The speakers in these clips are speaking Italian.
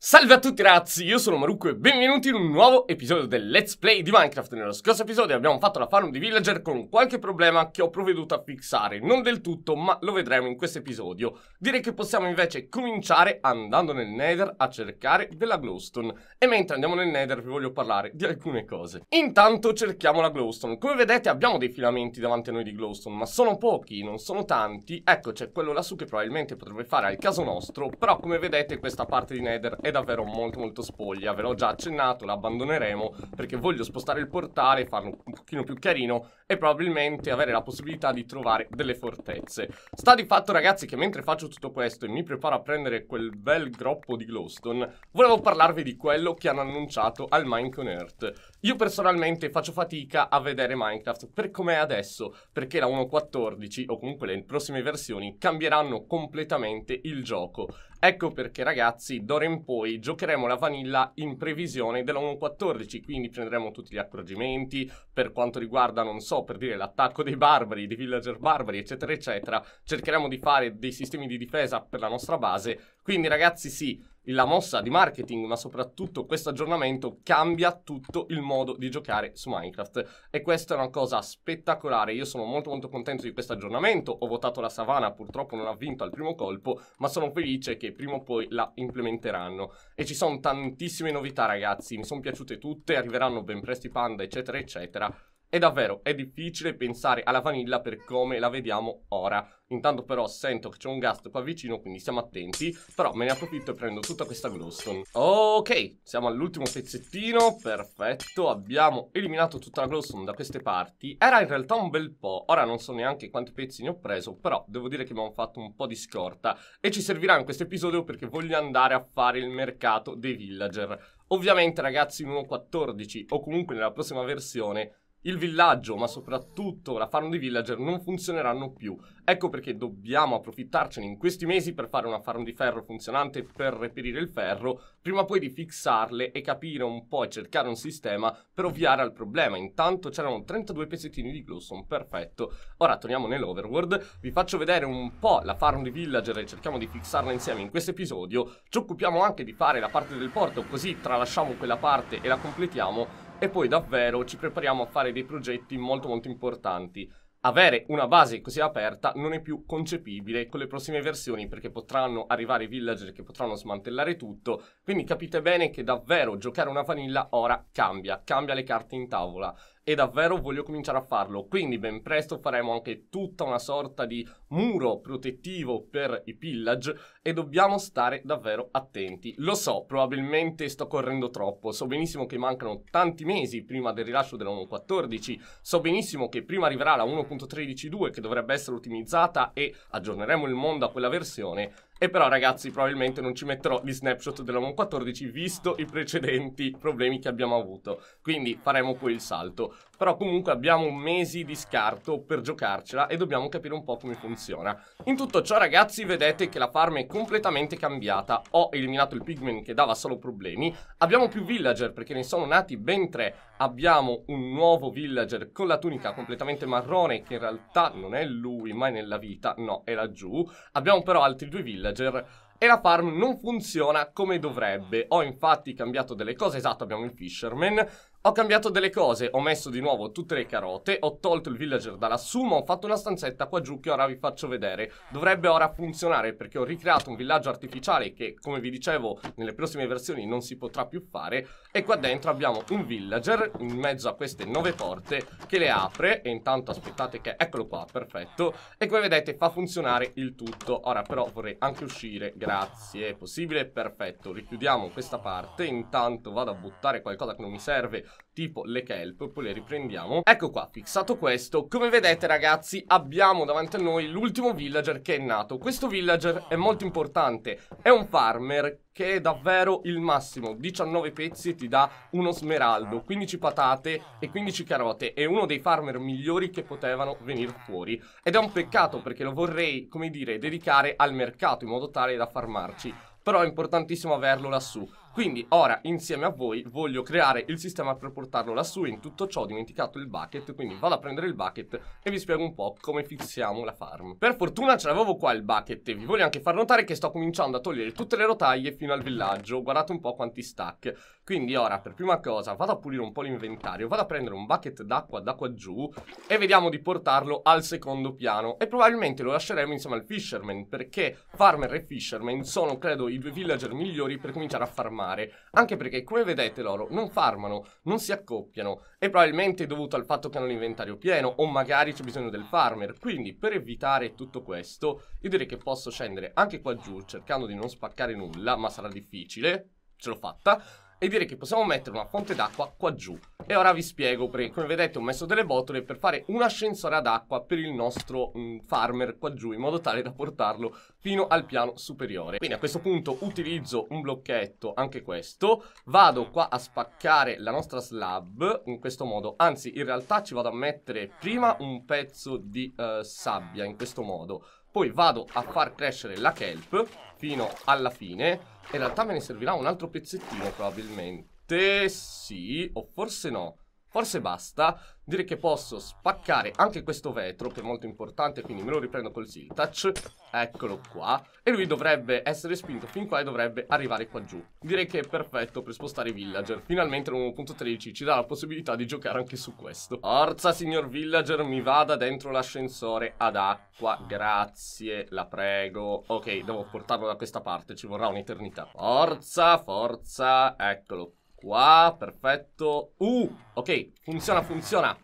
Salve a tutti ragazzi, io sono Marucco e benvenuti in un nuovo episodio del Let's Play di Minecraft. Nello scorso episodio abbiamo fatto la farm di villager con qualche problema che ho provveduto a fixare, non del tutto, ma lo vedremo in questo episodio. Direi che possiamo invece cominciare andando nel Nether a cercare della glowstone e mentre andiamo nel Nether vi voglio parlare di alcune cose. Intanto cerchiamo la glowstone. Come vedete abbiamo dei filamenti davanti a noi di glowstone, ma sono pochi, non sono tanti. Ecco, c'è quello lassù che probabilmente potrebbe fare al caso nostro, però come vedete questa parte di Nether è è davvero molto molto spoglia, ve l'ho già accennato, l'abbandoneremo perché voglio spostare il portale, farlo un pochino più carino e probabilmente avere la possibilità di trovare delle fortezze. Sta di fatto ragazzi che mentre faccio tutto questo e mi preparo a prendere quel bel groppo di Glowstone, volevo parlarvi di quello che hanno annunciato al Minecon Earth. Io personalmente faccio fatica a vedere Minecraft per com'è adesso, perché la 1.14 o comunque le prossime versioni cambieranno completamente il gioco. Ecco perché ragazzi, d'ora in poi poi giocheremo la vanilla in previsione della 1.14, quindi prenderemo tutti gli accorgimenti per quanto riguarda, non so, per dire l'attacco dei barbari, dei villager barbari, eccetera, eccetera. Cercheremo di fare dei sistemi di difesa per la nostra base. Quindi ragazzi, sì, la mossa di marketing, ma soprattutto questo aggiornamento cambia tutto il modo di giocare su Minecraft. E questa è una cosa spettacolare. Io sono molto molto contento di questo aggiornamento. Ho votato la Savana, purtroppo non ha vinto al primo colpo, ma sono felice che prima o poi la implementeranno. E ci sono tantissime novità, ragazzi. Mi sono piaciute tutte, arriveranno ben presto i panda, eccetera, eccetera. E davvero è difficile pensare alla vanilla per come la vediamo ora. Intanto però sento che c'è un gast qua vicino, quindi siamo attenti. Però me ne approfitto e prendo tutta questa glowstone. Ok, siamo all'ultimo pezzettino, perfetto. Abbiamo eliminato tutta la glowstone da queste parti. Era in realtà un bel po', ora non so neanche quanti pezzi ne ho preso, però devo dire che abbiamo fatto un po' di scorta. E ci servirà in questo episodio perché voglio andare a fare il mercato dei villager. Ovviamente ragazzi in 1.14 o comunque nella prossima versione il villaggio, ma soprattutto la farm di villager non funzioneranno più. Ecco perché dobbiamo approfittarcene in questi mesi per fare una farm di ferro funzionante per reperire il ferro, prima poi di fixarle e capire un po' e cercare un sistema per ovviare al problema. Intanto c'erano 32 pezzettini di Glosson, perfetto. Ora torniamo nell'overworld, vi faccio vedere un po' la farm di villager e cerchiamo di fixarla insieme in questo episodio. Ci occupiamo anche di fare la parte del porto, così tralasciamo quella parte e la completiamo e poi davvero ci prepariamo a fare dei progetti molto molto importanti. Avere una base così aperta non è più concepibile con le prossime versioni perché potranno arrivare i villager che potranno smantellare tutto, quindi capite bene che davvero giocare una vanilla ora cambia, cambia le carte in tavola e davvero voglio cominciare a farlo, quindi ben presto faremo anche tutta una sorta di muro protettivo per i pillage e dobbiamo stare davvero attenti. Lo so, probabilmente sto correndo troppo, so benissimo che mancano tanti mesi prima del rilascio della 1.14, so benissimo che prima arriverà la 1.13.2 che dovrebbe essere ottimizzata e aggiorneremo il mondo a quella versione, e però ragazzi probabilmente non ci metterò gli snapshot dell'Amon 14 visto i precedenti problemi che abbiamo avuto. Quindi faremo poi il salto. Però comunque abbiamo mesi di scarto per giocarcela e dobbiamo capire un po' come funziona. In tutto ciò ragazzi vedete che la farm è completamente cambiata. Ho eliminato il pigman che dava solo problemi. Abbiamo più villager perché ne sono nati ben tre. Abbiamo un nuovo villager con la tunica completamente marrone che in realtà non è lui mai nella vita. No, è laggiù. Abbiamo però altri due villager e la farm non funziona come dovrebbe. Ho infatti cambiato delle cose, esatto, abbiamo il fisherman, ho cambiato delle cose, ho messo di nuovo tutte le carote, ho tolto il villager da lassù, ma ho fatto una stanzetta qua giù che ora vi faccio vedere. Dovrebbe ora funzionare perché ho ricreato un villaggio artificiale che, come vi dicevo, nelle prossime versioni non si potrà più fare e qua dentro abbiamo un villager in mezzo a queste nove porte che le apre e intanto aspettate che... Eccolo qua, perfetto. E come vedete fa funzionare il tutto. Ora però vorrei anche uscire, grazie, è possibile? Perfetto, richiudiamo questa parte. Intanto vado a buttare qualcosa che non mi serve tipo le kelp, poi le riprendiamo. Ecco qua, fissato questo, come vedete ragazzi abbiamo davanti a noi l'ultimo villager che è nato. Questo villager è molto importante, è un farmer che è davvero il massimo. 19 pezzi ti dà uno smeraldo, 15 ah. patate e 15 carote. È uno dei farmer migliori che potevano venire fuori. Ed è un peccato perché lo vorrei, come dire, dedicare al mercato in modo tale da farmarci. Però è importantissimo averlo lassù. Quindi ora insieme a voi voglio creare il sistema per portarlo lassù in tutto ciò ho dimenticato il bucket quindi vado a prendere il bucket e vi spiego un po' come fissiamo la farm. Per fortuna ce l'avevo qua il bucket e vi voglio anche far notare che sto cominciando a togliere tutte le rotaie fino al villaggio guardate un po' quanti stack quindi ora, per prima cosa, vado a pulire un po' l'inventario, vado a prendere un bucket d'acqua da qua giù e vediamo di portarlo al secondo piano. E probabilmente lo lasceremo insieme al Fisherman, perché Farmer e Fisherman sono, credo, i due villager migliori per cominciare a farmare. Anche perché, come vedete loro, non farmano, non si accoppiano. E probabilmente è dovuto al fatto che hanno l'inventario pieno, o magari c'è bisogno del Farmer. Quindi, per evitare tutto questo, io direi che posso scendere anche qua giù, cercando di non spaccare nulla, ma sarà difficile. Ce l'ho fatta e direi che possiamo mettere una fonte d'acqua qua giù. E ora vi spiego perché come vedete ho messo delle botole per fare un ascensore ad acqua per il nostro mh, mm, farmer qua giù in modo tale da portarlo fino al piano superiore. Quindi a questo punto utilizzo un blocchetto, anche questo, vado qua a spaccare la nostra slab in questo modo, anzi in realtà ci vado a mettere prima un pezzo di uh, sabbia in questo modo poi vado a far crescere la kelp fino alla fine. In realtà me ne servirà un altro pezzettino probabilmente. Sì, o forse no. Forse basta, direi che posso spaccare anche questo vetro che è molto importante quindi me lo riprendo col siltouch Eccolo qua e lui dovrebbe essere spinto fin qua e dovrebbe arrivare qua giù Direi che è perfetto per spostare i villager Finalmente l'1.13 ci dà la possibilità di giocare anche su questo Forza signor villager mi vada dentro l'ascensore ad acqua Grazie, la prego Ok, devo portarlo da questa parte, ci vorrà un'eternità Forza, forza, eccolo Qua, perfetto. Uh, ok, funziona, funziona.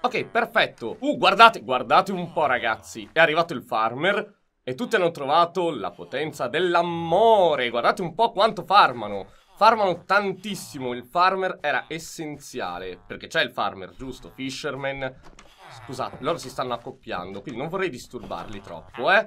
Ok, perfetto. Uh, guardate, guardate un po', ragazzi. È arrivato il farmer e tutti hanno trovato la potenza dell'amore. Guardate un po' quanto farmano. Farmano tantissimo, il farmer era essenziale, perché c'è il farmer, giusto? Fisherman, Scusate, loro si stanno accoppiando, quindi non vorrei disturbarli troppo, eh.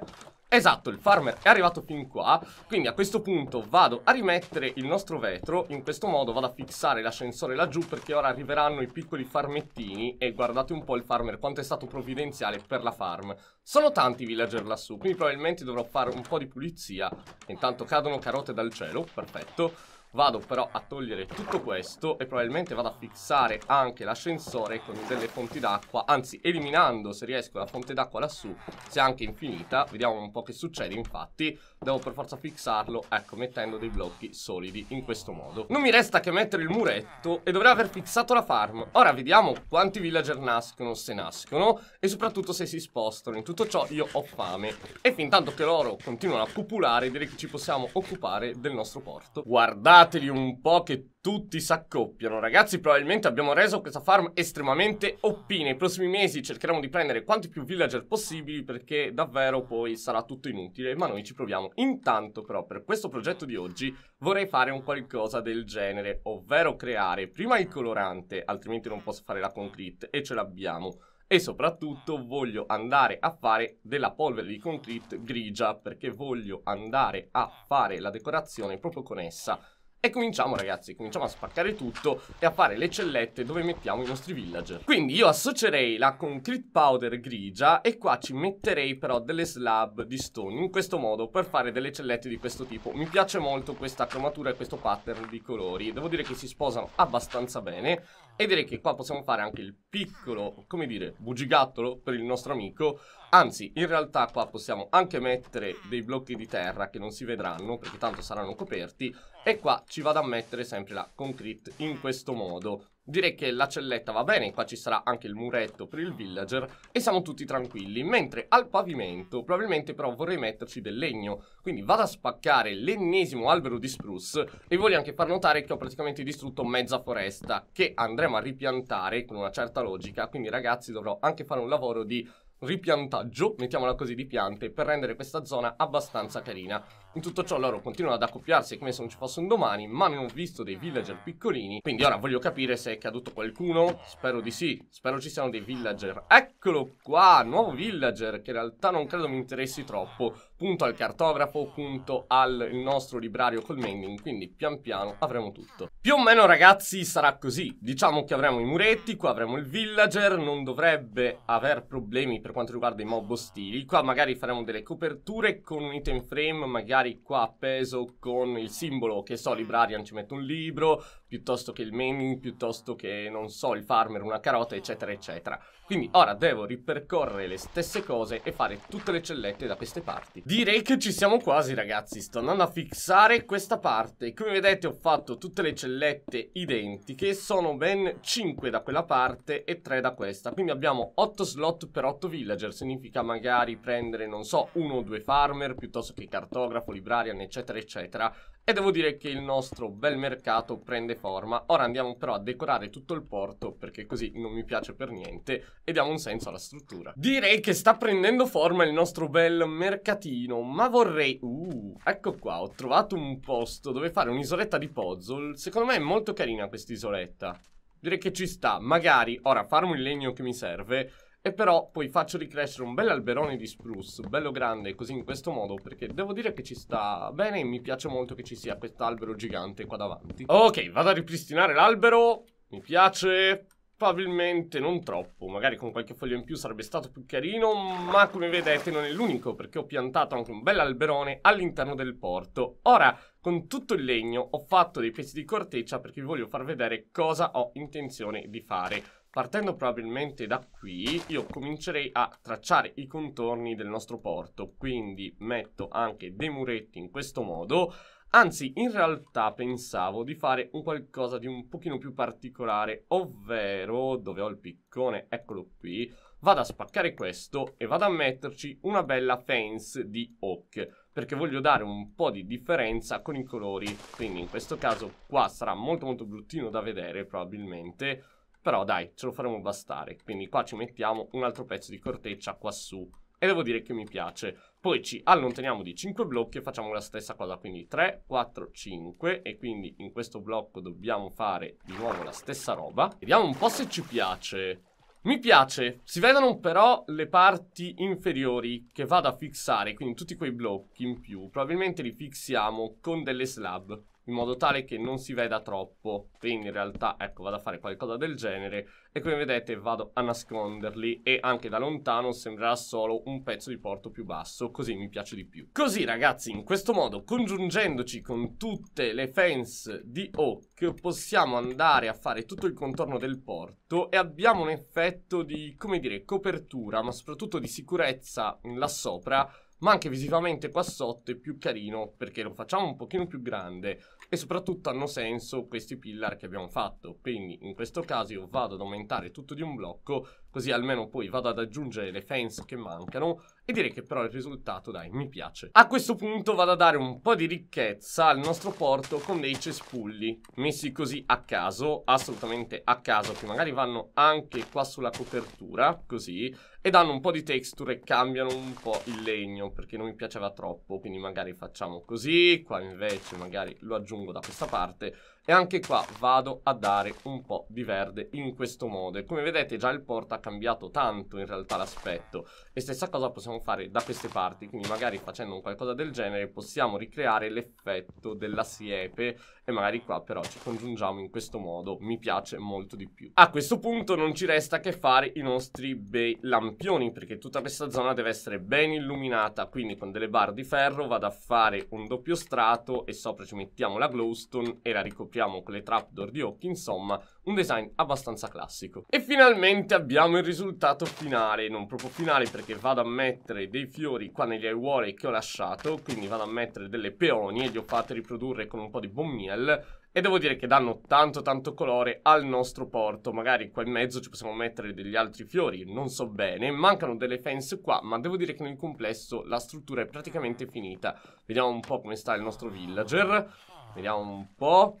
Esatto, il farmer è arrivato fin qua, quindi a questo punto vado a rimettere il nostro vetro, in questo modo vado a fissare l'ascensore laggiù perché ora arriveranno i piccoli farmettini e guardate un po' il farmer quanto è stato provvidenziale per la farm. Sono tanti i villager lassù, quindi probabilmente dovrò fare un po' di pulizia, intanto cadono carote dal cielo, perfetto. Vado però a togliere tutto questo e probabilmente vado a fissare anche l'ascensore con delle fonti d'acqua, anzi eliminando se riesco la fonte d'acqua lassù, se anche infinita, vediamo un po' che succede infatti, devo per forza fissarlo, ecco, mettendo dei blocchi solidi in questo modo. Non mi resta che mettere il muretto e dovrei aver fissato la farm. Ora vediamo quanti villager nascono, se nascono e soprattutto se si spostano. In tutto ciò io ho fame e fin tanto che loro continuano a popolare direi che ci possiamo occupare del nostro porto. Guardate! Guardateli un po' che tutti s'accoppiano. Ragazzi, probabilmente abbiamo reso questa farm estremamente OP. Nei prossimi mesi cercheremo di prendere quanti più villager possibili perché davvero poi sarà tutto inutile, ma noi ci proviamo. Intanto però per questo progetto di oggi vorrei fare un qualcosa del genere, ovvero creare prima il colorante, altrimenti non posso fare la concrete e ce l'abbiamo e soprattutto voglio andare a fare della polvere di concrete grigia perché voglio andare a fare la decorazione proprio con essa e cominciamo ragazzi, cominciamo a spaccare tutto e a fare le cellette dove mettiamo i nostri villager. Quindi io associerei la concrete powder grigia e qua ci metterei però delle slab di stone in questo modo per fare delle cellette di questo tipo. Mi piace molto questa cromatura e questo pattern di colori, devo dire che si sposano abbastanza bene. E direi che qua possiamo fare anche il piccolo, come dire, bugigattolo per il nostro amico. Anzi, in realtà qua possiamo anche mettere dei blocchi di terra che non si vedranno perché tanto saranno coperti. E qua ci vado a mettere sempre la concrete in questo modo. Direi che la celletta va bene, qua ci sarà anche il muretto per il villager e siamo tutti tranquilli, mentre al pavimento probabilmente però vorrei metterci del legno, quindi vado a spaccare l'ennesimo albero di spruce e voglio anche far notare che ho praticamente distrutto mezza foresta che andremo a ripiantare con una certa logica, quindi ragazzi dovrò anche fare un lavoro di ripiantaggio, mettiamola così, di piante per rendere questa zona abbastanza carina. In tutto ciò loro continuano ad accoppiarsi come se non ci fosse un domani, ma abbiamo visto dei villager piccolini, quindi ora voglio capire se è caduto qualcuno, spero di sì, spero ci siano dei villager. Eccolo qua, nuovo villager, che in realtà non credo mi interessi troppo, punto al cartografo, punto al nostro librario col mending, quindi pian piano avremo tutto. Più o meno ragazzi sarà così, diciamo che avremo i muretti, qua avremo il villager, non dovrebbe aver problemi per quanto riguarda i mob ostili, qua magari faremo delle coperture con un item frame, magari magari qua appeso con il simbolo, che so, mm. Librarian ci metto un libro, piuttosto che il menu, piuttosto che, non so, il farmer, una carota, eccetera, eccetera. Quindi ora devo ripercorrere le stesse cose e fare tutte le cellette da queste parti. Direi che ci siamo quasi, ragazzi. Sto andando a fissare questa parte. Come vedete ho fatto tutte le cellette identiche, sono ben 5 da quella parte e 3 da questa. Quindi abbiamo 8 slot per 8 villager, significa magari prendere, non so, uno o due farmer, piuttosto che cartografo, Librarian, eccetera, eccetera. E devo dire che il nostro bel mercato prende forma. Ora andiamo però a decorare tutto il porto perché così non mi piace per niente e diamo un senso alla struttura. Direi che sta prendendo forma il nostro bel mercatino, ma vorrei... Uh, ecco qua, ho trovato un posto dove fare un'isoletta di puzzle. Secondo me è molto carina questa isoletta. Direi che ci sta. Magari, ora farmo il legno che mi serve e però poi faccio ricrescere un bel alberone di spruce, bello grande, così in questo modo, perché devo dire che ci sta bene e mi piace molto che ci sia quest'albero gigante qua davanti. Ok, vado a ripristinare l'albero, mi piace, probabilmente non troppo, magari con qualche foglio in più sarebbe stato più carino, ma come vedete non è l'unico perché ho piantato anche un bel alberone all'interno del porto. Ora, con tutto il legno ho fatto dei pezzi di corteccia perché vi voglio far vedere cosa ho intenzione di fare. Partendo probabilmente da qui, io comincerei a tracciare i contorni del nostro porto, quindi metto anche dei muretti in questo modo, Anzi, in realtà pensavo di fare un qualcosa di un pochino più particolare, ovvero, dove ho il piccone, eccolo qui, vado a spaccare questo e vado a metterci una bella fence di oak, perché voglio dare un po' di differenza con i colori, quindi in questo caso qua sarà molto molto bruttino da vedere probabilmente, però dai, ce lo faremo bastare. Quindi qua ci mettiamo un altro pezzo di corteccia quassù E devo dire che mi piace. Poi ci allontaniamo di 5 blocchi e facciamo la stessa cosa. Quindi 3, 4, 5. E quindi in questo blocco dobbiamo fare di nuovo la stessa roba. Vediamo un po' se ci piace. Mi piace, si vedono però le parti inferiori che vado a fissare, quindi tutti quei blocchi in più, probabilmente li fissiamo con delle slab in modo tale che non si veda troppo. Quindi in realtà, ecco, vado a fare qualcosa del genere e come vedete vado a nasconderli e anche da lontano sembrerà solo un pezzo di porto più basso, così mi piace di più. Così ragazzi, in questo modo, congiungendoci con tutte le fans di Oak, possiamo andare a fare tutto il contorno del porto e abbiamo un effetto di, come dire, copertura, ma soprattutto di sicurezza là sopra, ma anche visivamente qua sotto è più carino perché lo facciamo un pochino più grande e soprattutto hanno senso questi pillar che abbiamo fatto. Quindi in questo caso io vado ad aumentare tutto di un blocco Così almeno poi vado ad aggiungere le fans che mancano e direi che però il risultato, dai, mi piace. A questo punto vado a dare un po' di ricchezza al nostro porto con dei cespugli, messi così a caso, assolutamente a caso, che magari vanno anche qua sulla copertura, così, e danno un po' di texture, e cambiano un po' il legno, perché non mi piaceva troppo, quindi magari facciamo così, qua invece magari lo aggiungo da questa parte, e anche qua vado a dare un po' di verde in questo modo e come vedete già il porta ha cambiato tanto in realtà l'aspetto e stessa cosa possiamo fare da queste parti quindi magari facendo un qualcosa del genere possiamo ricreare l'effetto della siepe e magari qua però ci congiungiamo in questo modo mi piace molto di più a questo punto non ci resta che fare i nostri bei lampioni perché tutta questa zona deve essere ben illuminata quindi con delle barre di ferro vado a fare un doppio strato e sopra ci mettiamo la glowstone e la ricopriamo rompiamo con le trapdoor di occhi, insomma, un design abbastanza classico. E finalmente abbiamo il risultato finale, non proprio finale perché vado a mettere dei fiori qua negli aiuole che ho lasciato, quindi vado a mettere delle peoni e li ho fatte riprodurre con un po' di bommiel, e devo dire che danno tanto tanto colore al nostro porto magari qua in mezzo ci possiamo mettere degli altri fiori non so bene mancano delle fence qua ma devo dire che nel complesso la struttura è praticamente finita vediamo un po' come sta il nostro villager vediamo un po'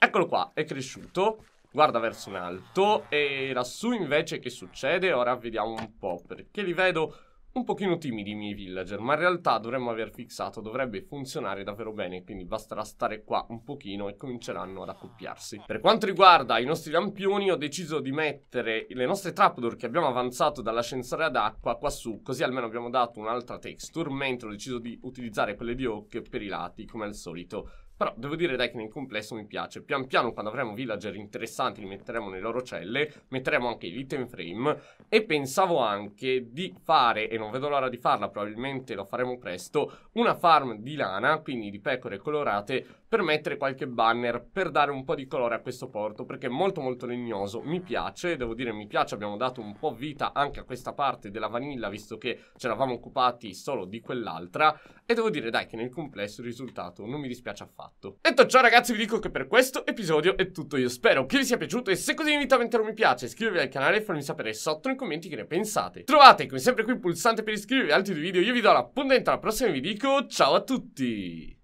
Eccolo qua, è cresciuto Guarda verso in alto E lassù invece che succede? Ora vediamo un po' Perché li vedo un pochino timidi i miei villager Ma in realtà dovremmo aver fissato Dovrebbe funzionare davvero bene Quindi basterà stare qua un pochino E cominceranno ad accoppiarsi Per quanto riguarda i nostri lampioni Ho deciso di mettere le nostre trapdoor Che abbiamo avanzato dall'ascensore ad acqua Qua su Così almeno abbiamo dato un'altra texture Mentre ho deciso di utilizzare quelle di Oak per i lati Come al solito però devo dire dai che nel complesso mi piace. Pian piano quando avremo villager interessanti li metteremo nelle loro celle, metteremo anche l'item frame e pensavo anche di fare, e non vedo l'ora di farla, probabilmente lo faremo presto, una farm di lana, quindi di pecore colorate, per mettere qualche banner, per dare un po' di colore a questo porto, perché è molto molto legnoso, mi piace, devo dire mi piace, abbiamo dato un po' vita anche a questa parte della vanilla, visto che ce l'avamo occupati solo di quell'altra, e devo dire dai che nel complesso il risultato non mi dispiace affatto fatto. Detto ciò ragazzi vi dico che per questo episodio è tutto, io spero che vi sia piaciuto e se così vi invito a mettere un mi piace, iscrivervi al canale e farmi sapere sotto nei commenti che ne pensate. Trovate come sempre qui il pulsante per iscrivervi a altri video, io vi do l'appuntamento alla prossima e vi dico ciao a tutti!